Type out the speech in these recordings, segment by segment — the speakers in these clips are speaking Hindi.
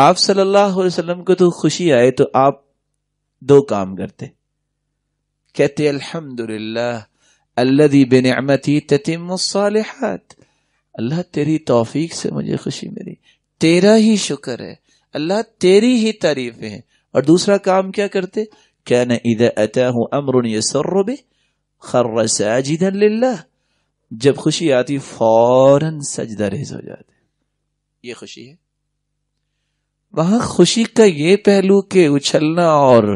आप सल्लल्लाहु अलैहि वसल्लम को तो खुशी आए तो आप दो काम करते कहते अल्हम्दुलिल्लाह अल्लदी बेनमती ततिम सालहत अल्लाह तेरी तौफीक से मुझे खुशी मिली तेरा ही शुक्र है अल्लाह तेरी ही तारीफ है और दूसरा काम क्या करते क्या न इद अता हूँ अमरुन यसरब खर्र साजिदन लिल्ला जब खुशी आती फौरन सजदा रेज हो जाते ये खुशी है वहां खुशी का ये पहलू के उछलना और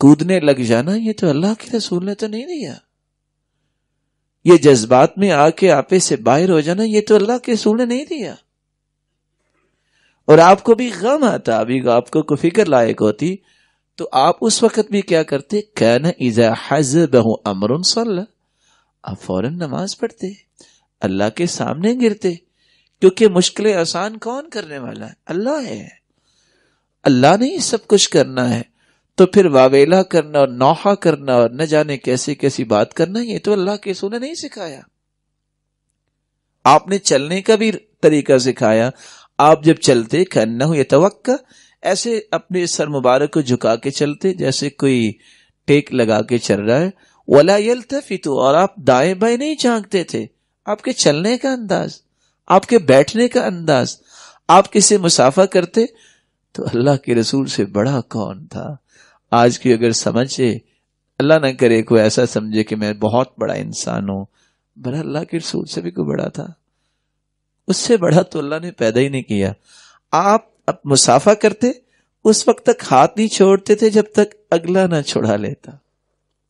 कूदने लग जाना ये तो अल्लाह के रसूल ने तो नहीं दिया ये जज्बात में आके आपे से बाहर हो जाना ये तो अल्लाह के रसूल ने नहीं दिया और आपको भी गम आता अभी आपको को फिक्र लायक होती तो आप उस वक्त भी क्या करते कहना इजा हज बहु अमर सल्ला आप फौरन नमाज पढ़ते अल्लाह के सामने गिरते क्योंकि मुश्किलें आसान कौन करने वाला है अल्लाह है अल्लाह ने ही सब कुछ करना है तो फिर वावेला करना और नौहा करना और न जाने कैसी कैसी बात करना ये तो अल्लाह के ने नहीं सिखाया आपने चलने का भी तरीका सिखाया आप जब चलते करना हो तवक्का ऐसे अपने सर मुबारक को झुका के चलते जैसे कोई टेक लगा के चल रहा है वला यलतफितु और आप दाएं बाएं नहीं झांकते थे आपके चलने का अंदाज आपके बैठने का अंदाज आप किसे मुसाफा करते तो अल्लाह के रसूल से बड़ा कौन था आज की अगर समझे अल्लाह ना करे कोई ऐसा समझे कि मैं बहुत बड़ा इंसान हूं बड़ा अल्लाह के रसूल से भी कोई बड़ा था उससे बड़ा तो अल्लाह ने पैदा ही नहीं किया आप अब मुसाफा करते उस वक्त तक हाथ नहीं छोड़ते थे जब तक अगला ना छोड़ा लेता